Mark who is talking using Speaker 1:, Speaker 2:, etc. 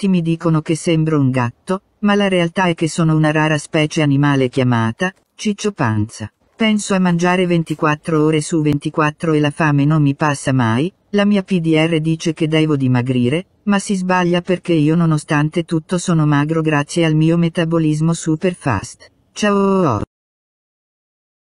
Speaker 1: Tutti mi dicono che sembro un gatto, ma la realtà è che sono una rara specie animale chiamata ciccio panza. Penso a mangiare 24 ore su 24 e la fame non mi passa mai, la mia PDR dice che devo dimagrire, ma si sbaglia perché io nonostante tutto sono magro grazie al mio metabolismo super fast. Ciao!